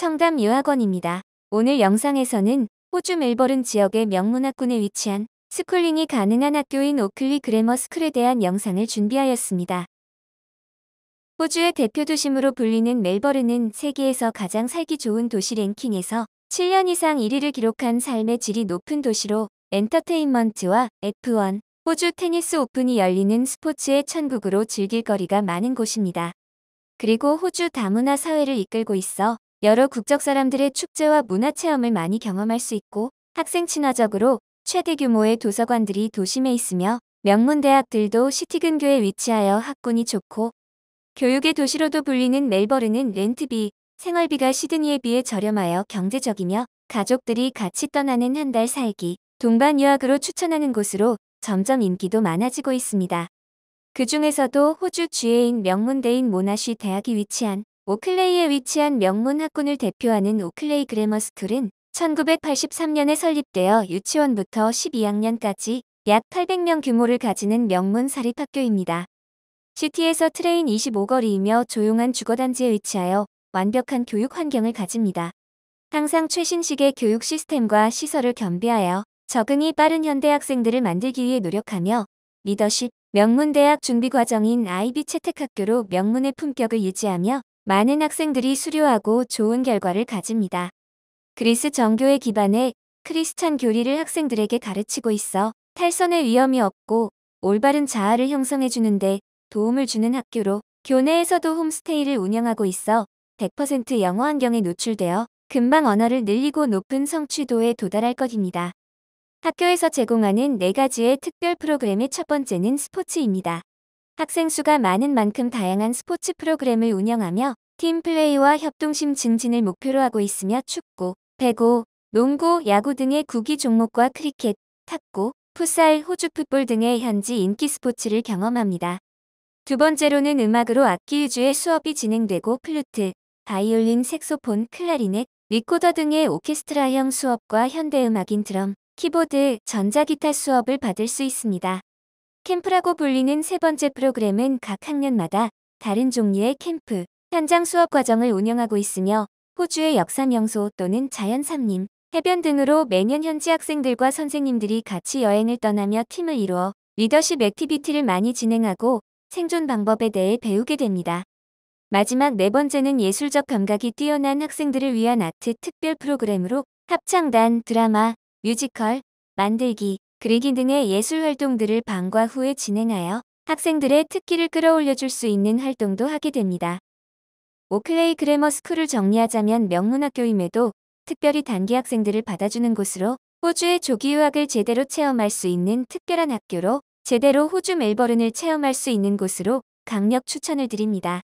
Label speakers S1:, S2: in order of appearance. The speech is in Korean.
S1: 청담 유학원입니다. 오늘 영상에서는 호주 멜버른 지역의 명문학군에 위치한 스쿨링이 가능한 학교인 오클리 그래머 스쿨에 대한 영상을 준비하였습니다. 호주의 대표 도심으로 불리는 멜버른은 세계에서 가장 살기 좋은 도시 랭킹에서 7년 이상 1위를 기록한 삶의 질이 높은 도시로 엔터테인먼트와 F1, 호주 테니스 오픈이 열리는 스포츠의 천국으로 즐길 거리가 많은 곳입니다. 그리고 호주 다문화 사회를 이끌고 있어 여러 국적 사람들의 축제와 문화체험을 많이 경험할 수 있고 학생 친화적으로 최대 규모의 도서관들이 도심에 있으며 명문 대학들도 시티 근교에 위치하여 학군이 좋고 교육의 도시로도 불리는 멜버른은 렌트비, 생활비가 시드니에 비해 저렴하여 경제적이며 가족들이 같이 떠나는 한 달 살기, 동반 유학으로 추천하는 곳으로 점점 인기도 많아지고 있습니다. 그 중에서도 호주 주 a 인 명문대인 모나쉬 대학이 위치한 오클레이에 위치한 명문 학군을 대표하는 오클레이 그래머스쿨은 1983년에 설립되어 유치원부터 12학년까지 약 800명 규모를 가지는 명문 사립학교입니다. 시티에서 트레인 25거리이며 조용한 주거단지에 위치하여 완벽한 교육 환경을 가집니다. 항상 최신식의 교육 시스템과 시설을 겸비하여 적응이 빠른 현대 학생들을 만들기 위해 노력하며 리더십, 명문대학 준비 과정인 아이비 채택학교로 명문의 품격을 유지하며 많은 학생들이 수료하고 좋은 결과를 가집니다. 그리스 정교의 기반에 크리스찬 교리를 학생들에게 가르치고 있어 탈선의 위험이 없고 올바른 자아를 형성해 주는데 도움을 주는 학교로 교내에서도 홈스테이를 운영하고 있어 100% 영어 환경에 노출되어 금방 언어를 늘리고 높은 성취도에 도달할 것입니다. 학교에서 제공하는 네가지의 특별 프로그램의 첫 번째는 스포츠입니다. 학생 수가 많은 만큼 다양한 스포츠 프로그램을 운영하며 팀플레이와 협동심 증진을 목표로 하고 있으며 축구, 배구, 농구, 야구 등의 구기 종목과 크리켓, 탁구, 풋살, 호주 풋볼 등의 현지 인기 스포츠를 경험합니다. 두 번째로는 음악으로 악기 위주의 수업이 진행되고 플루트, 바이올린, 색소폰, 클라리넷, 리코더 등의 오케스트라형 수업과 현대음악인 드럼, 키보드, 전자기타 수업을 받을 수 있습니다. 캠프라고 불리는 세 번째 프로그램은 각 학년마다 다른 종류의 캠프, 현장 수업 과정을 운영하고 있으며 호주의 역사 명소 또는 자연 삼림, 해변 등으로 매년 현지 학생들과 선생님들이 같이 여행을 떠나며 팀을 이루어 리더십 액티비티를 많이 진행하고 생존 방법에 대해 배우게 됩니다. 마지막 네 번째는 예술적 감각이 뛰어난 학생들을 위한 아트 특별 프로그램으로 합창단, 드라마, 뮤지컬, 만들기, 그리기 등의 예술 활동들을 방과 후에 진행하여 학생들의 특기를 끌어올려줄 수 있는 활동도 하게 됩니다. 오클레이 그래머 스쿨을 정리하자면 명문학교임에도 특별히 단기 학생들을 받아주는 곳으로 호주의 조기유학을 제대로 체험할 수 있는 특별한 학교로 제대로 호주 멜버른을 체험할 수 있는 곳으로 강력 추천을 드립니다.